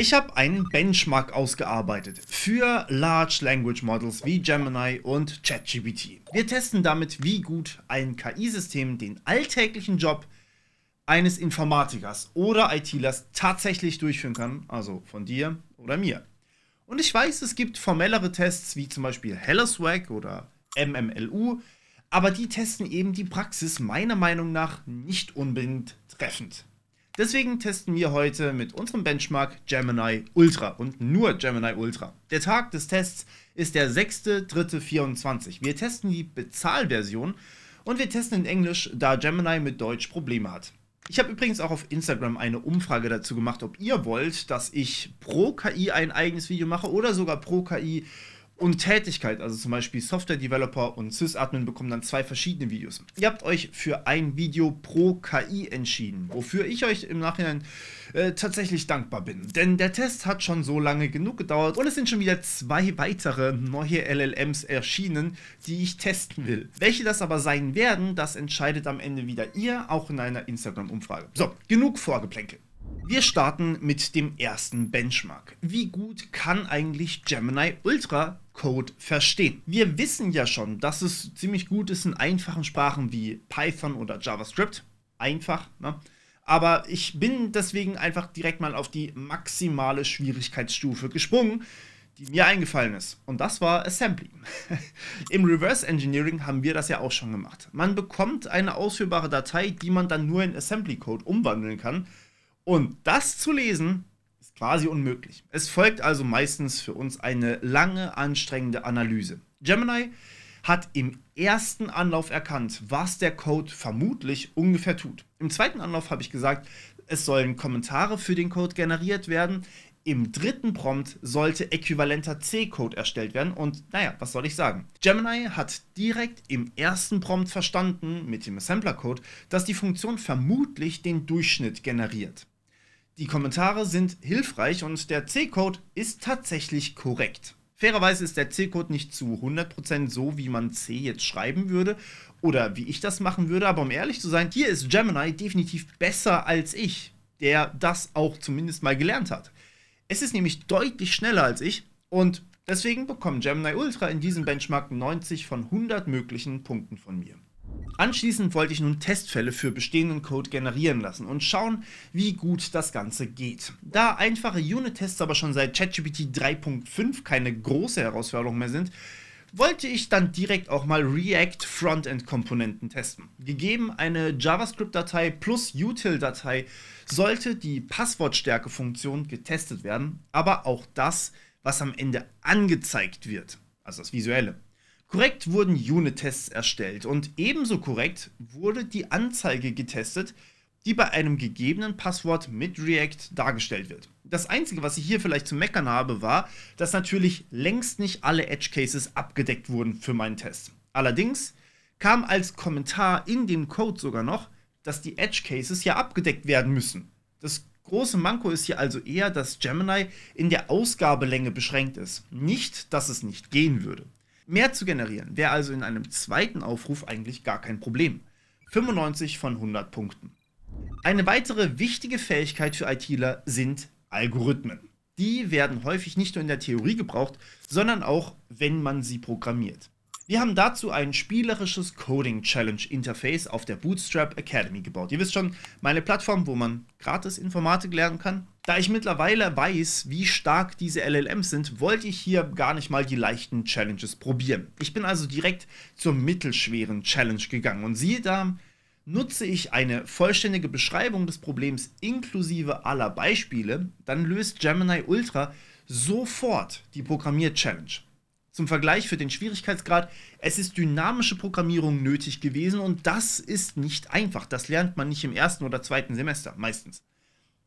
Ich habe einen Benchmark ausgearbeitet für Large Language Models wie Gemini und ChatGPT. Wir testen damit, wie gut ein KI-System den alltäglichen Job eines Informatikers oder ITlers tatsächlich durchführen kann, also von dir oder mir. Und ich weiß, es gibt formellere Tests wie zum Beispiel HellerSwag oder MMLU, aber die testen eben die Praxis meiner Meinung nach nicht unbedingt treffend. Deswegen testen wir heute mit unserem Benchmark Gemini Ultra und nur Gemini Ultra. Der Tag des Tests ist der 6.3.24. Wir testen die Bezahlversion und wir testen in Englisch, da Gemini mit Deutsch Probleme hat. Ich habe übrigens auch auf Instagram eine Umfrage dazu gemacht, ob ihr wollt, dass ich pro KI ein eigenes Video mache oder sogar pro KI und Tätigkeit, also zum Beispiel Software-Developer und Sysadmin bekommen dann zwei verschiedene Videos. Ihr habt euch für ein Video pro KI entschieden, wofür ich euch im Nachhinein äh, tatsächlich dankbar bin. Denn der Test hat schon so lange genug gedauert und es sind schon wieder zwei weitere neue LLMs erschienen, die ich testen will. Welche das aber sein werden, das entscheidet am Ende wieder ihr, auch in einer Instagram-Umfrage. So, genug Vorgeplänkel. Wir starten mit dem ersten Benchmark. Wie gut kann eigentlich Gemini Ultra Code verstehen? Wir wissen ja schon, dass es ziemlich gut ist in einfachen Sprachen wie Python oder JavaScript. Einfach, ne? Aber ich bin deswegen einfach direkt mal auf die maximale Schwierigkeitsstufe gesprungen, die mir eingefallen ist. Und das war Assembly. Im Reverse Engineering haben wir das ja auch schon gemacht. Man bekommt eine ausführbare Datei, die man dann nur in Assembly-Code umwandeln kann und das zu lesen, ist quasi unmöglich. Es folgt also meistens für uns eine lange, anstrengende Analyse. Gemini hat im ersten Anlauf erkannt, was der Code vermutlich ungefähr tut. Im zweiten Anlauf habe ich gesagt, es sollen Kommentare für den Code generiert werden. Im dritten Prompt sollte äquivalenter C-Code erstellt werden und naja, was soll ich sagen? Gemini hat direkt im ersten Prompt verstanden mit dem Assembler-Code, dass die Funktion vermutlich den Durchschnitt generiert. Die Kommentare sind hilfreich und der C-Code ist tatsächlich korrekt. Fairerweise ist der C-Code nicht zu 100% so, wie man C jetzt schreiben würde oder wie ich das machen würde, aber um ehrlich zu sein, hier ist Gemini definitiv besser als ich, der das auch zumindest mal gelernt hat. Es ist nämlich deutlich schneller als ich und deswegen bekommt Gemini Ultra in diesem Benchmark 90 von 100 möglichen Punkten von mir. Anschließend wollte ich nun Testfälle für bestehenden Code generieren lassen und schauen, wie gut das Ganze geht. Da einfache Unit-Tests aber schon seit ChatGPT 3.5 keine große Herausforderung mehr sind, wollte ich dann direkt auch mal React Frontend-Komponenten testen. Gegeben eine JavaScript-Datei plus Util-Datei sollte die Passwortstärke-Funktion getestet werden, aber auch das, was am Ende angezeigt wird, also das Visuelle. Korrekt wurden Unit-Tests erstellt und ebenso korrekt wurde die Anzeige getestet, die bei einem gegebenen Passwort mit React dargestellt wird. Das Einzige, was ich hier vielleicht zu meckern habe, war, dass natürlich längst nicht alle Edge Cases abgedeckt wurden für meinen Test. Allerdings kam als Kommentar in dem Code sogar noch, dass die Edge Cases ja abgedeckt werden müssen. Das große Manko ist hier also eher, dass Gemini in der Ausgabelänge beschränkt ist. Nicht, dass es nicht gehen würde mehr zu generieren wäre also in einem zweiten Aufruf eigentlich gar kein Problem. 95 von 100 Punkten. Eine weitere wichtige Fähigkeit für ITler sind Algorithmen. Die werden häufig nicht nur in der Theorie gebraucht, sondern auch, wenn man sie programmiert. Wir haben dazu ein spielerisches Coding Challenge Interface auf der Bootstrap Academy gebaut. Ihr wisst schon, meine Plattform, wo man gratis Informatik lernen kann. Da ich mittlerweile weiß, wie stark diese LLMs sind, wollte ich hier gar nicht mal die leichten Challenges probieren. Ich bin also direkt zur mittelschweren Challenge gegangen und siehe da, Nutze ich eine vollständige Beschreibung des Problems inklusive aller Beispiele, dann löst Gemini Ultra sofort die Programmier-Challenge. Zum Vergleich für den Schwierigkeitsgrad, es ist dynamische Programmierung nötig gewesen und das ist nicht einfach. Das lernt man nicht im ersten oder zweiten Semester meistens.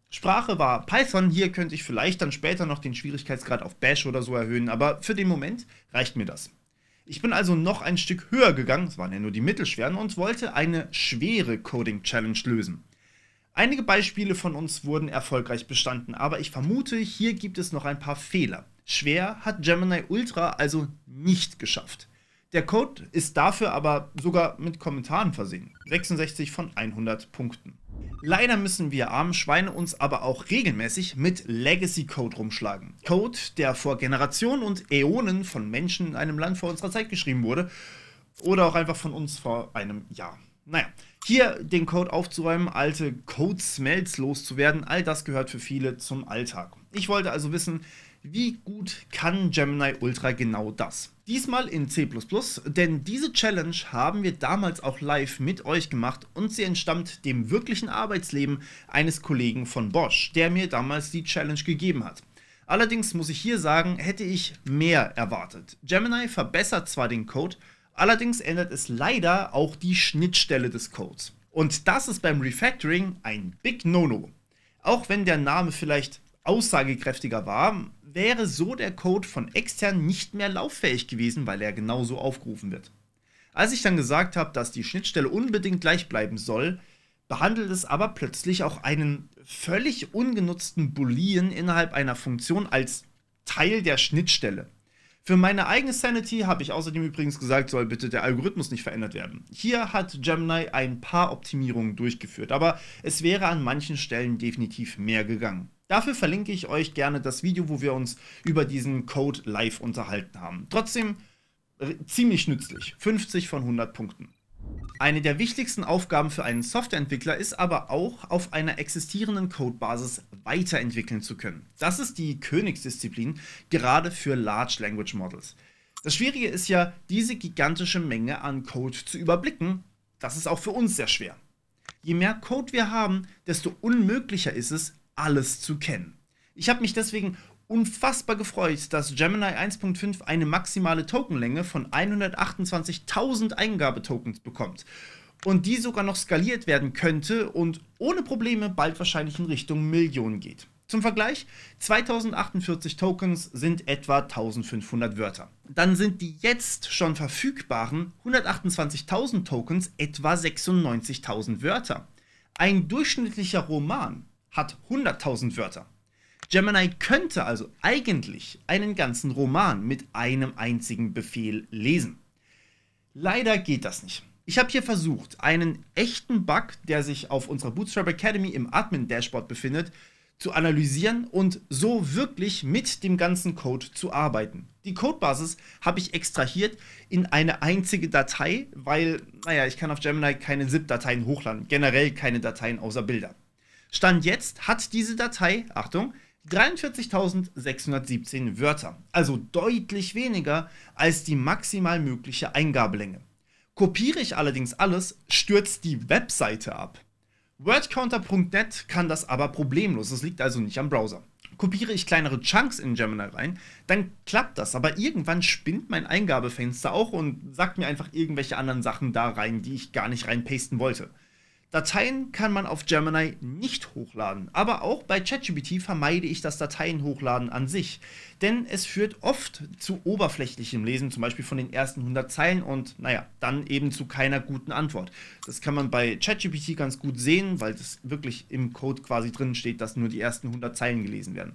Sprache war Python, hier könnte ich vielleicht dann später noch den Schwierigkeitsgrad auf Bash oder so erhöhen, aber für den Moment reicht mir das. Ich bin also noch ein Stück höher gegangen, es waren ja nur die mittelschweren, und wollte eine schwere Coding-Challenge lösen. Einige Beispiele von uns wurden erfolgreich bestanden, aber ich vermute, hier gibt es noch ein paar Fehler. Schwer hat Gemini Ultra also nicht geschafft. Der Code ist dafür aber sogar mit Kommentaren versehen. 66 von 100 Punkten. Leider müssen wir armen Schweine uns aber auch regelmäßig mit Legacy Code rumschlagen. Code, der vor Generationen und Äonen von Menschen in einem Land vor unserer Zeit geschrieben wurde. Oder auch einfach von uns vor einem Jahr. Naja, hier den Code aufzuräumen, alte Code-Smells loszuwerden, all das gehört für viele zum Alltag. Ich wollte also wissen, wie gut kann Gemini Ultra genau das? Diesmal in C++, denn diese Challenge haben wir damals auch live mit euch gemacht und sie entstammt dem wirklichen Arbeitsleben eines Kollegen von Bosch, der mir damals die Challenge gegeben hat. Allerdings muss ich hier sagen, hätte ich mehr erwartet. Gemini verbessert zwar den Code, allerdings ändert es leider auch die Schnittstelle des Codes. Und das ist beim Refactoring ein Big No-No. Auch wenn der Name vielleicht aussagekräftiger war, wäre so der Code von extern nicht mehr lauffähig gewesen, weil er genauso aufgerufen wird. Als ich dann gesagt habe, dass die Schnittstelle unbedingt gleich bleiben soll, behandelt es aber plötzlich auch einen völlig ungenutzten Boolean innerhalb einer Funktion als Teil der Schnittstelle. Für meine eigene Sanity habe ich außerdem übrigens gesagt, soll bitte der Algorithmus nicht verändert werden. Hier hat Gemini ein paar Optimierungen durchgeführt, aber es wäre an manchen Stellen definitiv mehr gegangen. Dafür verlinke ich euch gerne das Video, wo wir uns über diesen Code live unterhalten haben. Trotzdem äh, ziemlich nützlich. 50 von 100 Punkten. Eine der wichtigsten Aufgaben für einen Softwareentwickler ist aber auch, auf einer existierenden Codebasis weiterentwickeln zu können. Das ist die Königsdisziplin, gerade für Large Language Models. Das Schwierige ist ja, diese gigantische Menge an Code zu überblicken. Das ist auch für uns sehr schwer. Je mehr Code wir haben, desto unmöglicher ist es, alles zu kennen. Ich habe mich deswegen unfassbar gefreut, dass Gemini 1.5 eine maximale Tokenlänge von 128.000 Eingabetokens bekommt und die sogar noch skaliert werden könnte und ohne Probleme bald wahrscheinlich in Richtung Millionen geht. Zum Vergleich, 2048 Tokens sind etwa 1500 Wörter. Dann sind die jetzt schon verfügbaren 128.000 Tokens etwa 96.000 Wörter. Ein durchschnittlicher Roman hat 100.000 Wörter. Gemini könnte also eigentlich einen ganzen Roman mit einem einzigen Befehl lesen. Leider geht das nicht. Ich habe hier versucht, einen echten Bug, der sich auf unserer Bootstrap Academy im Admin-Dashboard befindet, zu analysieren und so wirklich mit dem ganzen Code zu arbeiten. Die Codebasis habe ich extrahiert in eine einzige Datei, weil, naja, ich kann auf Gemini keine ZIP-Dateien hochladen, generell keine Dateien außer Bilder. Stand jetzt hat diese Datei, Achtung, 43.617 Wörter, also deutlich weniger als die maximal mögliche Eingabelänge. Kopiere ich allerdings alles, stürzt die Webseite ab. WordCounter.net kann das aber problemlos, das liegt also nicht am Browser. Kopiere ich kleinere Chunks in Gemini rein, dann klappt das, aber irgendwann spinnt mein Eingabefenster auch und sagt mir einfach irgendwelche anderen Sachen da rein, die ich gar nicht reinpasten wollte. Dateien kann man auf Gemini nicht hochladen, aber auch bei ChatGPT vermeide ich das Dateien hochladen an sich, denn es führt oft zu oberflächlichem Lesen, zum Beispiel von den ersten 100 Zeilen und naja, dann eben zu keiner guten Antwort. Das kann man bei ChatGPT ganz gut sehen, weil das wirklich im Code quasi drin steht, dass nur die ersten 100 Zeilen gelesen werden.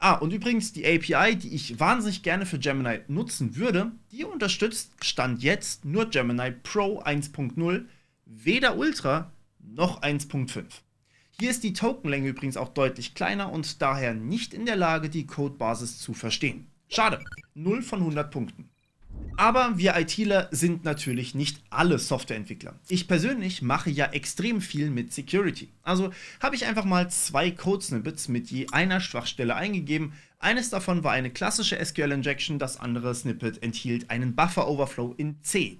Ah, und übrigens die API, die ich wahnsinnig gerne für Gemini nutzen würde, die unterstützt Stand jetzt nur Gemini Pro 1.0 weder Ultra noch 1.5. Hier ist die Tokenlänge übrigens auch deutlich kleiner und daher nicht in der Lage, die Codebasis zu verstehen. Schade, 0 von 100 Punkten. Aber wir ITler sind natürlich nicht alle Softwareentwickler. Ich persönlich mache ja extrem viel mit Security. Also habe ich einfach mal zwei Code-Snippets mit je einer Schwachstelle eingegeben. Eines davon war eine klassische SQL-Injection, das andere Snippet enthielt einen Buffer-Overflow in C.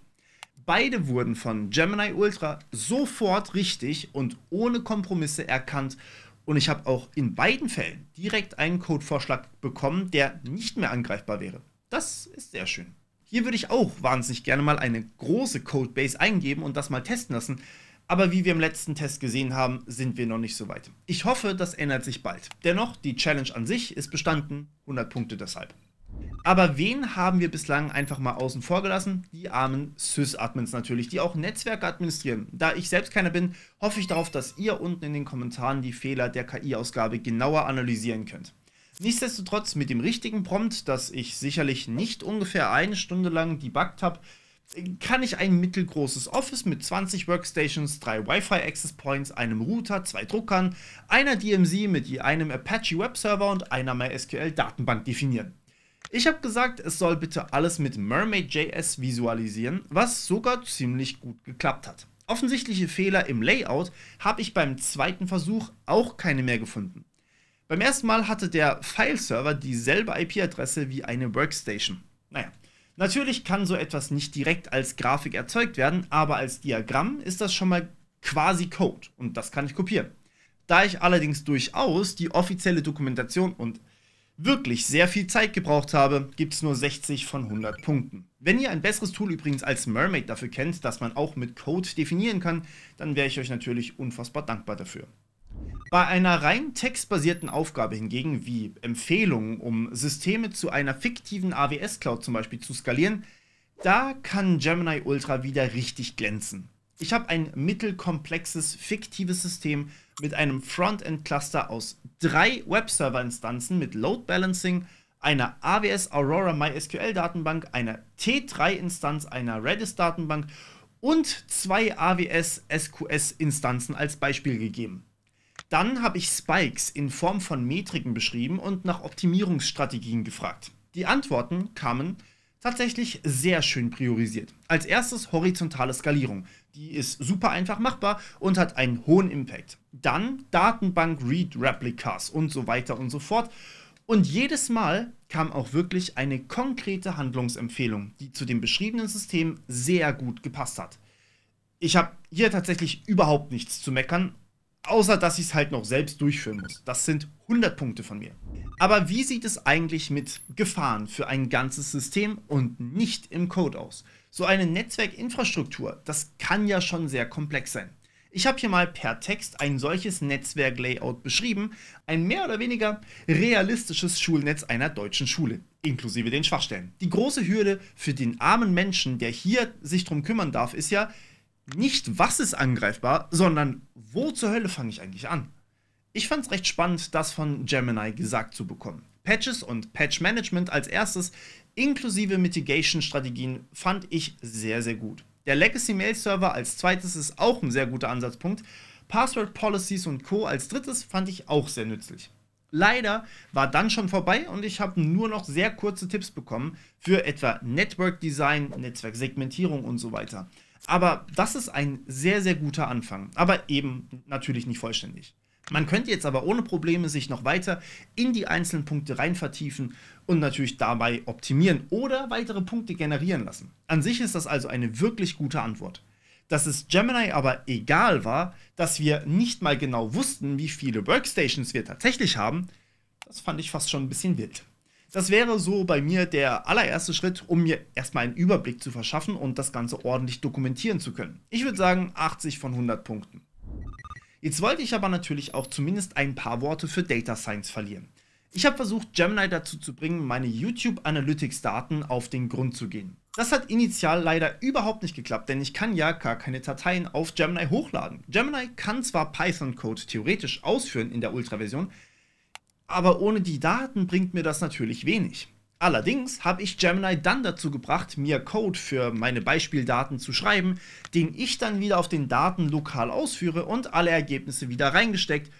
Beide wurden von Gemini Ultra sofort richtig und ohne Kompromisse erkannt. Und ich habe auch in beiden Fällen direkt einen Codevorschlag bekommen, der nicht mehr angreifbar wäre. Das ist sehr schön. Hier würde ich auch wahnsinnig gerne mal eine große Codebase eingeben und das mal testen lassen. Aber wie wir im letzten Test gesehen haben, sind wir noch nicht so weit. Ich hoffe, das ändert sich bald. Dennoch, die Challenge an sich ist bestanden. 100 Punkte deshalb. Aber wen haben wir bislang einfach mal außen vor gelassen? Die armen Sys-Admins natürlich, die auch Netzwerke administrieren. Da ich selbst keiner bin, hoffe ich darauf, dass ihr unten in den Kommentaren die Fehler der KI-Ausgabe genauer analysieren könnt. Nichtsdestotrotz mit dem richtigen Prompt, das ich sicherlich nicht ungefähr eine Stunde lang debuggt habe, kann ich ein mittelgroßes Office mit 20 Workstations, 3 Wi-Fi Access Points, einem Router, zwei Druckern, einer DMZ mit je einem Apache Web Server und einer MySQL Datenbank definieren. Ich habe gesagt, es soll bitte alles mit Mermaid.js visualisieren, was sogar ziemlich gut geklappt hat. Offensichtliche Fehler im Layout habe ich beim zweiten Versuch auch keine mehr gefunden. Beim ersten Mal hatte der File-Server dieselbe IP-Adresse wie eine Workstation. Naja, natürlich kann so etwas nicht direkt als Grafik erzeugt werden, aber als Diagramm ist das schon mal quasi Code und das kann ich kopieren. Da ich allerdings durchaus die offizielle Dokumentation und wirklich sehr viel Zeit gebraucht habe, gibt es nur 60 von 100 Punkten. Wenn ihr ein besseres Tool übrigens als Mermaid dafür kennt, das man auch mit Code definieren kann, dann wäre ich euch natürlich unfassbar dankbar dafür. Bei einer rein textbasierten Aufgabe hingegen, wie Empfehlungen, um Systeme zu einer fiktiven AWS-Cloud zum Beispiel zu skalieren, da kann Gemini Ultra wieder richtig glänzen. Ich habe ein mittelkomplexes, fiktives System mit einem Frontend-Cluster aus drei Webserver-Instanzen mit Load Balancing, einer AWS Aurora MySQL-Datenbank, einer T3-Instanz, einer Redis-Datenbank und zwei AWS SQS-Instanzen als Beispiel gegeben. Dann habe ich Spikes in Form von Metriken beschrieben und nach Optimierungsstrategien gefragt. Die Antworten kamen tatsächlich sehr schön priorisiert. Als erstes horizontale Skalierung. Die ist super einfach machbar und hat einen hohen Impact. Dann Datenbank Read Replicas und so weiter und so fort. Und jedes Mal kam auch wirklich eine konkrete Handlungsempfehlung, die zu dem beschriebenen System sehr gut gepasst hat. Ich habe hier tatsächlich überhaupt nichts zu meckern Außer, dass ich es halt noch selbst durchführen muss. Das sind 100 Punkte von mir. Aber wie sieht es eigentlich mit Gefahren für ein ganzes System und nicht im Code aus? So eine Netzwerkinfrastruktur, das kann ja schon sehr komplex sein. Ich habe hier mal per Text ein solches Netzwerklayout beschrieben, ein mehr oder weniger realistisches Schulnetz einer deutschen Schule, inklusive den Schwachstellen. Die große Hürde für den armen Menschen, der hier sich drum kümmern darf, ist ja, nicht was ist angreifbar, sondern wo zur Hölle fange ich eigentlich an? Ich fand es recht spannend, das von Gemini gesagt zu bekommen. Patches und Patch Management als erstes inklusive Mitigation-Strategien fand ich sehr, sehr gut. Der Legacy Mail Server als zweites ist auch ein sehr guter Ansatzpunkt. Password Policies und Co. als drittes fand ich auch sehr nützlich. Leider war dann schon vorbei und ich habe nur noch sehr kurze Tipps bekommen für etwa Network Design, Netzwerksegmentierung und so weiter. Aber das ist ein sehr, sehr guter Anfang. Aber eben natürlich nicht vollständig. Man könnte jetzt aber ohne Probleme sich noch weiter in die einzelnen Punkte rein vertiefen und natürlich dabei optimieren oder weitere Punkte generieren lassen. An sich ist das also eine wirklich gute Antwort. Dass es Gemini aber egal war, dass wir nicht mal genau wussten, wie viele Workstations wir tatsächlich haben, das fand ich fast schon ein bisschen wild. Das wäre so bei mir der allererste Schritt, um mir erstmal einen Überblick zu verschaffen und das Ganze ordentlich dokumentieren zu können. Ich würde sagen 80 von 100 Punkten. Jetzt wollte ich aber natürlich auch zumindest ein paar Worte für Data Science verlieren. Ich habe versucht, Gemini dazu zu bringen, meine YouTube Analytics-Daten auf den Grund zu gehen. Das hat initial leider überhaupt nicht geklappt, denn ich kann ja gar keine Dateien auf Gemini hochladen. Gemini kann zwar Python-Code theoretisch ausführen in der Ultra-Version, aber ohne die Daten bringt mir das natürlich wenig. Allerdings habe ich Gemini dann dazu gebracht, mir Code für meine Beispieldaten zu schreiben, den ich dann wieder auf den Daten lokal ausführe und alle Ergebnisse wieder reingesteckt.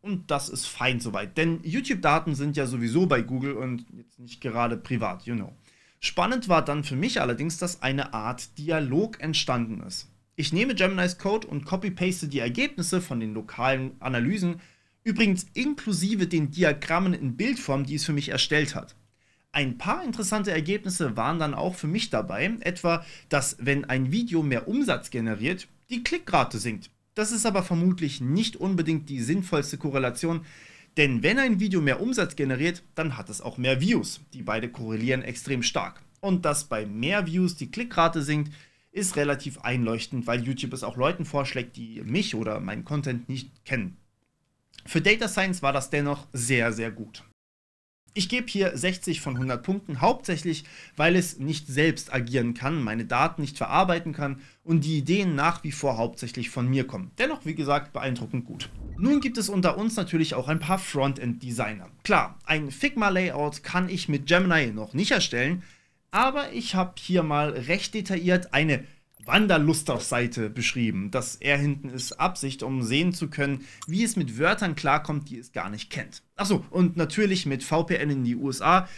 Und das ist fein soweit, denn YouTube-Daten sind ja sowieso bei Google und jetzt nicht gerade privat, you know. Spannend war dann für mich allerdings, dass eine Art Dialog entstanden ist. Ich nehme Geminis Code und copy-paste die Ergebnisse von den lokalen Analysen Übrigens inklusive den Diagrammen in Bildform, die es für mich erstellt hat. Ein paar interessante Ergebnisse waren dann auch für mich dabei, etwa, dass wenn ein Video mehr Umsatz generiert, die Klickrate sinkt. Das ist aber vermutlich nicht unbedingt die sinnvollste Korrelation, denn wenn ein Video mehr Umsatz generiert, dann hat es auch mehr Views. Die beide korrelieren extrem stark. Und dass bei mehr Views die Klickrate sinkt, ist relativ einleuchtend, weil YouTube es auch Leuten vorschlägt, die mich oder meinen Content nicht kennen. Für Data Science war das dennoch sehr, sehr gut. Ich gebe hier 60 von 100 Punkten, hauptsächlich weil es nicht selbst agieren kann, meine Daten nicht verarbeiten kann und die Ideen nach wie vor hauptsächlich von mir kommen. Dennoch, wie gesagt, beeindruckend gut. Nun gibt es unter uns natürlich auch ein paar Frontend-Designer. Klar, ein Figma-Layout kann ich mit Gemini noch nicht erstellen, aber ich habe hier mal recht detailliert eine Wanderlust auf Seite beschrieben. Das R hinten ist Absicht, um sehen zu können, wie es mit Wörtern klarkommt, die es gar nicht kennt. Achso, und natürlich mit VPN in die USA.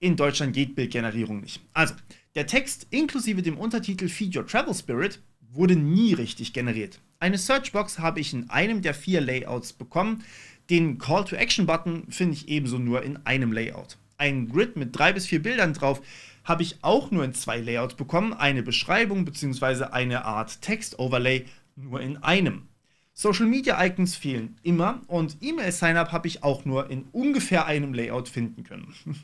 In Deutschland geht Bildgenerierung nicht. Also, der Text inklusive dem Untertitel Feed Your Travel Spirit wurde nie richtig generiert. Eine Searchbox habe ich in einem der vier Layouts bekommen. Den Call to Action Button finde ich ebenso nur in einem Layout. Ein Grid mit drei bis vier Bildern drauf habe ich auch nur in zwei Layouts bekommen, eine Beschreibung bzw. eine Art Text-Overlay nur in einem. Social Media Icons fehlen immer und E-Mail Sign-up habe ich auch nur in ungefähr einem Layout finden können.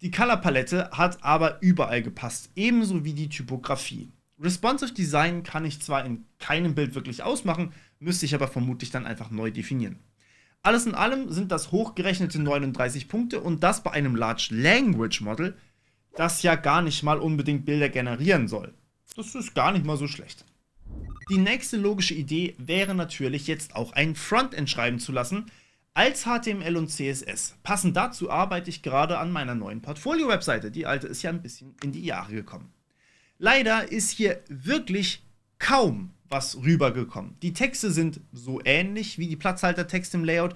Die Color Palette hat aber überall gepasst, ebenso wie die Typografie. Responsive Design kann ich zwar in keinem Bild wirklich ausmachen, müsste ich aber vermutlich dann einfach neu definieren. Alles in allem sind das hochgerechnete 39 Punkte und das bei einem Large Language Model, das ja gar nicht mal unbedingt Bilder generieren soll. Das ist gar nicht mal so schlecht. Die nächste logische Idee wäre natürlich jetzt auch ein Frontend schreiben zu lassen als HTML und CSS. Passend dazu arbeite ich gerade an meiner neuen Portfolio-Webseite. Die alte ist ja ein bisschen in die Jahre gekommen. Leider ist hier wirklich kaum was rübergekommen. Die Texte sind so ähnlich wie die Platzhaltertexte im Layout,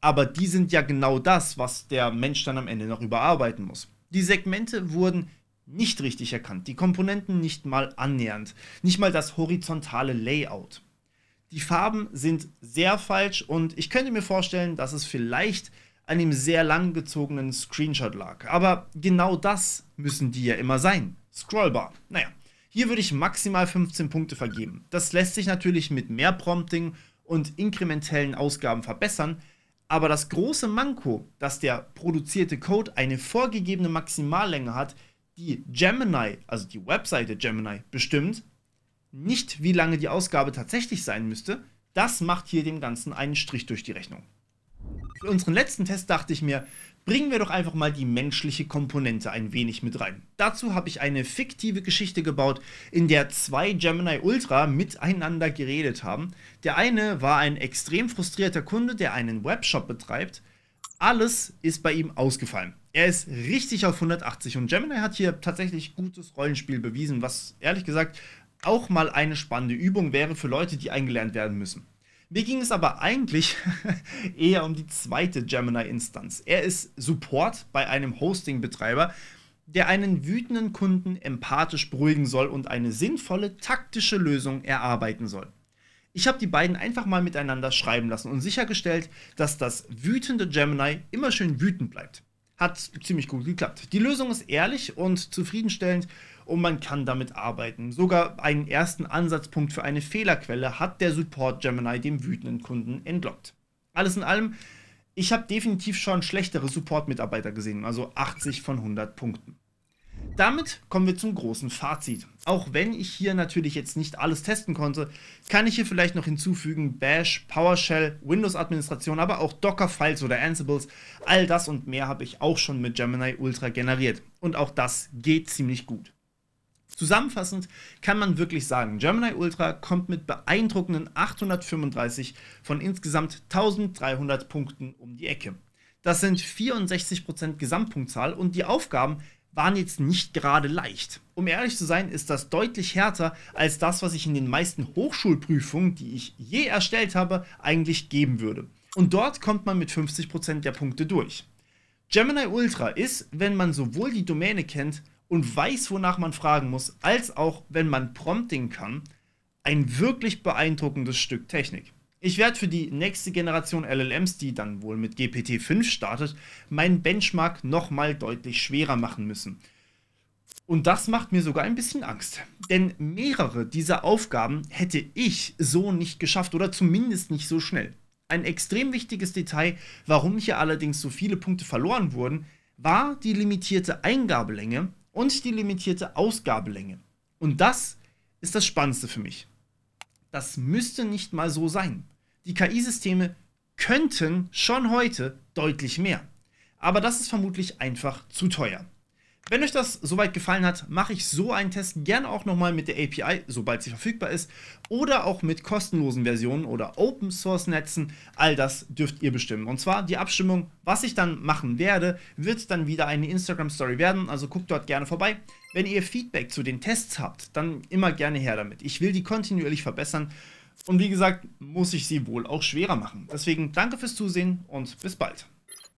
aber die sind ja genau das, was der Mensch dann am Ende noch überarbeiten muss. Die Segmente wurden nicht richtig erkannt, die Komponenten nicht mal annähernd, nicht mal das horizontale Layout. Die Farben sind sehr falsch und ich könnte mir vorstellen, dass es vielleicht an dem sehr langgezogenen Screenshot lag. Aber genau das müssen die ja immer sein. Scrollbar. Naja, hier würde ich maximal 15 Punkte vergeben. Das lässt sich natürlich mit mehr Prompting und inkrementellen Ausgaben verbessern, aber das große Manko, dass der produzierte Code eine vorgegebene Maximallänge hat, die Gemini, also die Webseite Gemini, bestimmt, nicht wie lange die Ausgabe tatsächlich sein müsste, das macht hier dem Ganzen einen Strich durch die Rechnung unseren letzten Test dachte ich mir, bringen wir doch einfach mal die menschliche Komponente ein wenig mit rein. Dazu habe ich eine fiktive Geschichte gebaut, in der zwei Gemini Ultra miteinander geredet haben. Der eine war ein extrem frustrierter Kunde, der einen Webshop betreibt. Alles ist bei ihm ausgefallen. Er ist richtig auf 180 und Gemini hat hier tatsächlich gutes Rollenspiel bewiesen, was ehrlich gesagt auch mal eine spannende Übung wäre für Leute, die eingelernt werden müssen. Mir ging es aber eigentlich eher um die zweite Gemini-Instanz. Er ist Support bei einem Hosting-Betreiber, der einen wütenden Kunden empathisch beruhigen soll und eine sinnvolle taktische Lösung erarbeiten soll. Ich habe die beiden einfach mal miteinander schreiben lassen und sichergestellt, dass das wütende Gemini immer schön wütend bleibt. Hat ziemlich gut geklappt. Die Lösung ist ehrlich und zufriedenstellend und man kann damit arbeiten. Sogar einen ersten Ansatzpunkt für eine Fehlerquelle hat der Support Gemini dem wütenden Kunden entlockt. Alles in allem, ich habe definitiv schon schlechtere Support-Mitarbeiter gesehen, also 80 von 100 Punkten. Damit kommen wir zum großen Fazit. Auch wenn ich hier natürlich jetzt nicht alles testen konnte, kann ich hier vielleicht noch hinzufügen, Bash, PowerShell, Windows-Administration, aber auch Docker-Files oder Ansibles, all das und mehr habe ich auch schon mit Gemini Ultra generiert. Und auch das geht ziemlich gut. Zusammenfassend kann man wirklich sagen, Gemini Ultra kommt mit beeindruckenden 835 von insgesamt 1300 Punkten um die Ecke. Das sind 64% Gesamtpunktzahl und die Aufgaben waren jetzt nicht gerade leicht. Um ehrlich zu sein, ist das deutlich härter als das, was ich in den meisten Hochschulprüfungen, die ich je erstellt habe, eigentlich geben würde. Und dort kommt man mit 50% der Punkte durch. Gemini Ultra ist, wenn man sowohl die Domäne kennt, und weiß, wonach man fragen muss, als auch, wenn man Prompting kann, ein wirklich beeindruckendes Stück Technik. Ich werde für die nächste Generation LLMs, die dann wohl mit GPT-5 startet, meinen Benchmark nochmal deutlich schwerer machen müssen. Und das macht mir sogar ein bisschen Angst. Denn mehrere dieser Aufgaben hätte ich so nicht geschafft oder zumindest nicht so schnell. Ein extrem wichtiges Detail, warum hier allerdings so viele Punkte verloren wurden, war die limitierte Eingabelänge, und die limitierte Ausgabelänge. Und das ist das Spannendste für mich. Das müsste nicht mal so sein. Die KI-Systeme könnten schon heute deutlich mehr. Aber das ist vermutlich einfach zu teuer. Wenn euch das soweit gefallen hat, mache ich so einen Test gerne auch nochmal mit der API, sobald sie verfügbar ist, oder auch mit kostenlosen Versionen oder Open Source Netzen. All das dürft ihr bestimmen. Und zwar die Abstimmung, was ich dann machen werde, wird dann wieder eine Instagram Story werden, also guckt dort gerne vorbei. Wenn ihr Feedback zu den Tests habt, dann immer gerne her damit. Ich will die kontinuierlich verbessern und wie gesagt, muss ich sie wohl auch schwerer machen. Deswegen danke fürs Zusehen und bis bald.